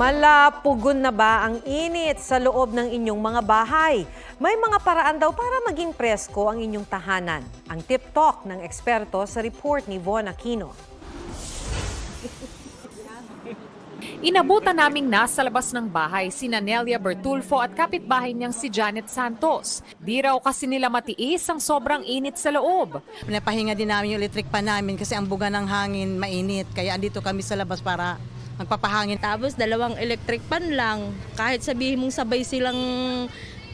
Malapugon na ba ang init sa loob ng inyong mga bahay? May mga paraan daw para maging presko ang inyong tahanan. Ang tip talk ng eksperto sa report ni Von Aquino. Inabutan naming nasa labas ng bahay si Nanelia Bertulfo at kapitbahay niyang si Janet Santos. Di raw kasi nila matiis ang sobrang init sa loob. Napahinga din namin yung electric pa namin kasi ang buga ng hangin mainit. Kaya andito kami sa labas para magpapahangin. Tapos dalawang electric pan lang, kahit sabihin mong sabay silang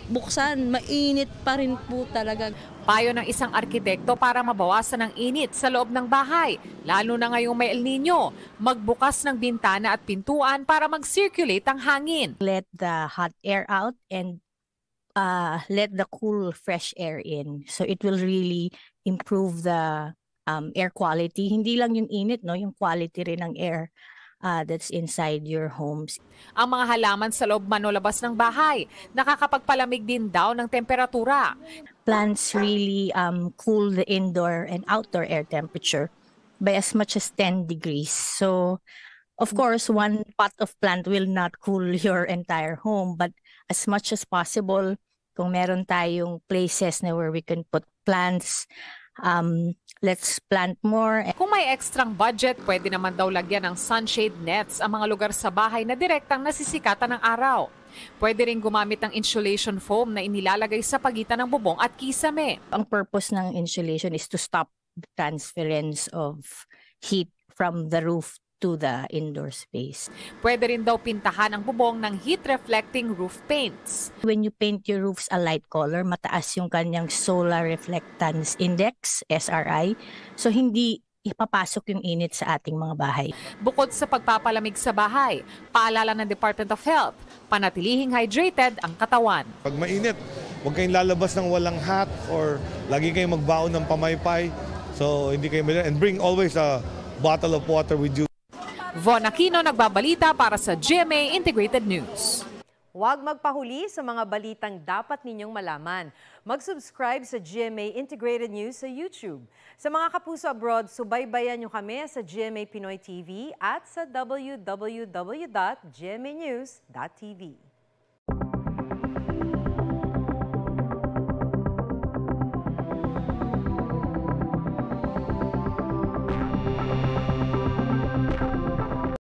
buksan, mainit pa rin po talaga. Payo ng isang arkitekto para mabawasan ang init sa loob ng bahay, lalo na ngayong may El Nino, magbukas ng bintana at pintuan para mag-circulate ang hangin. Let the hot air out and uh, let the cool fresh air in. So it will really improve the um, air quality. Hindi lang yung init, no? yung quality rin ng air uh, that's inside your homes. Ang mga halaman sa loob man o labas ng bahay, nakakapagpalamig din daw ng temperatura. Plants really um, cool the indoor and outdoor air temperature by as much as 10 degrees. So, of course, one pot of plant will not cool your entire home, but as much as possible, kung meron tayong places na where we can put plants, um, let's plant more. Kung may ekstrang budget, pwede naman daw lagyan ng sunshade nets ang mga lugar sa bahay na direktang nasisikatan ng araw. Pwede rin gumamit ng insulation foam na inilalagay sa pagitan ng bubong at kisame. Ang purpose ng insulation is to stop the transference of heat from the roof to the indoor space. Pwede rin daw pintahan ang bubong ng heat-reflecting roof paints. When you paint your roofs a light color, mataas yung kanyang solar reflectance index, SRI. So hindi ipapasok yung init sa ating mga bahay. Bukod sa pagpapalamig sa bahay, paalala ng Department of Health, panatilihing hydrated ang katawan. Pag mainit, huwag kayong lalabas ng walang hat or lagi kayong magbaon ng pamaypay. So, hindi kayo And bring always a bottle of water with you. Von Aquino nagbabalita para sa GMA Integrated News. Huwag magpahuli sa mga balitang dapat ninyong malaman. Mag-subscribe sa GMA Integrated News sa YouTube. Sa mga kapuso abroad, subaybayan nyo kami sa GMA Pinoy TV at sa www.gmanews.tv.